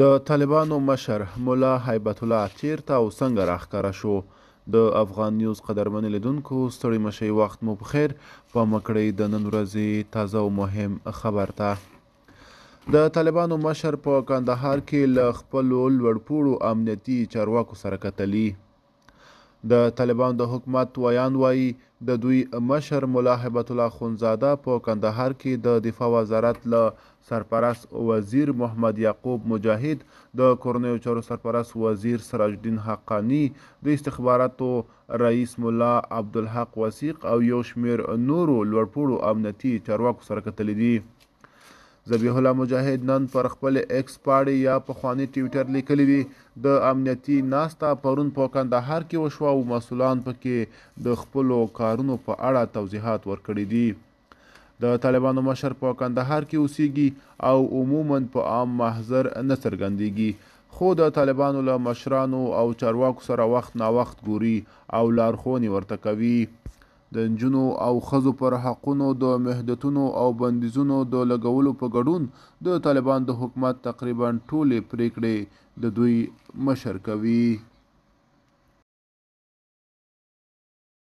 د طالبانو مشر مولا هیبت الله چیرته او څنګه راښکاره شو د افغان نیوز قدرمن لیدونکو ستړي مشي وخت مو بخیر په مکړی د نن ورځې تازه او مهم خبر ته د طالبانو مشر په کندهار کې ل خپل لوړپوړو امنیتي چارواکو سره کتلی د طالبان د حکومت ویان وایي د دوی مشر ملا هبت الله خونزاده په کندهار کې د دفاع وزارت له سرپرست وزیر محمد یعقوب مجاهد د کورنیو چارو سرپرست وزیر سراج الدین حقانی د استخباراتو رئیس ملا عبدالحق وسیق او یو شمیر نورو لوړپوړو امنیتي چارواکو سره کتلي دي ذبیح الله مجاهد نن پر خپل ایکس پاړې یا پخوانی ټویټر لیکلی وي د امنیتي ناستا پرون په کندهار کې وشوه او مسؤلان پکې د خپلو کارونو په اړه توضیحات ورکړي دي د طالبانو مشر په کندهار کې اوسیږي او عموما په عام محضر نه څرګندېږي خو د طالبانو له مشرانو او چارواکو سره وخت ناوخت ګوري او لارښوونې ورته کوي د نجونو او ښځو پر حقونو د محدودیتونو او بندیزونو د لګولو په ګډون د طالبان د حکومت تقریبا ټولې پریکړې د دوی مشر کوي